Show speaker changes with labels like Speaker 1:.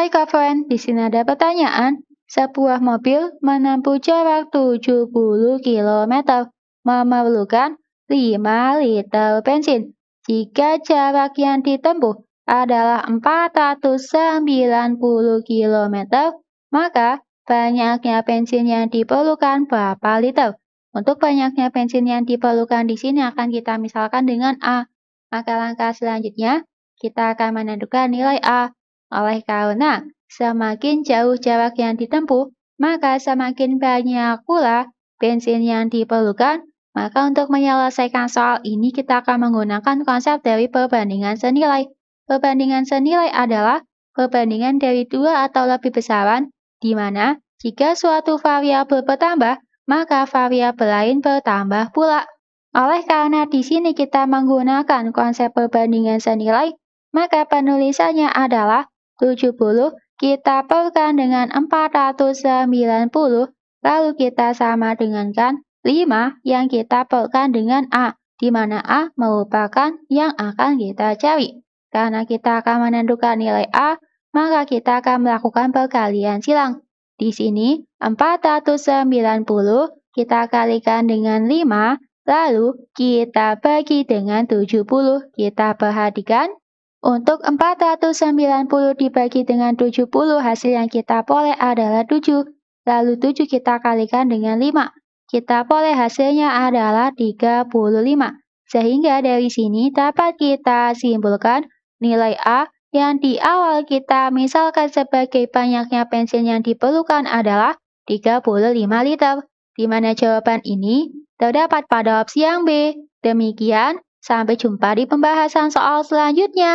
Speaker 1: Hai kawan, di sini ada pertanyaan. Sebuah mobil menempuh jarak 70 km memerlukan 5 liter bensin. Jika jarak yang ditempuh adalah 490 km, maka banyaknya bensin yang diperlukan berapa liter? Untuk banyaknya bensin yang diperlukan di sini akan kita misalkan dengan A. Maka langkah selanjutnya, kita akan menentukan nilai A. Oleh karena, semakin jauh jarak yang ditempuh, maka semakin banyak pula bensin yang diperlukan. Maka untuk menyelesaikan soal ini kita akan menggunakan konsep dari perbandingan senilai. Perbandingan senilai adalah perbandingan dari dua atau lebih besaran, di mana jika suatu variabel bertambah, maka variabel lain bertambah pula. Oleh karena di sini kita menggunakan konsep perbandingan senilai, maka penulisannya adalah 70 kita perkan dengan 490, lalu kita sama dengankan 5 yang kita perkan dengan A, di mana A merupakan yang akan kita cari. Karena kita akan menentukan nilai A, maka kita akan melakukan perkalian silang. Di sini, 490 kita kalikan dengan 5, lalu kita bagi dengan 70. Kita perhatikan, untuk 490 dibagi dengan 70 hasil yang kita peroleh adalah 7, lalu 7 kita kalikan dengan 5. Kita peroleh hasilnya adalah 35, sehingga dari sini dapat kita simpulkan nilai A yang di awal kita misalkan sebagai banyaknya pensil yang diperlukan adalah 35 liter, di mana jawaban ini terdapat pada opsi yang B. Demikian Sampai jumpa di pembahasan soal selanjutnya.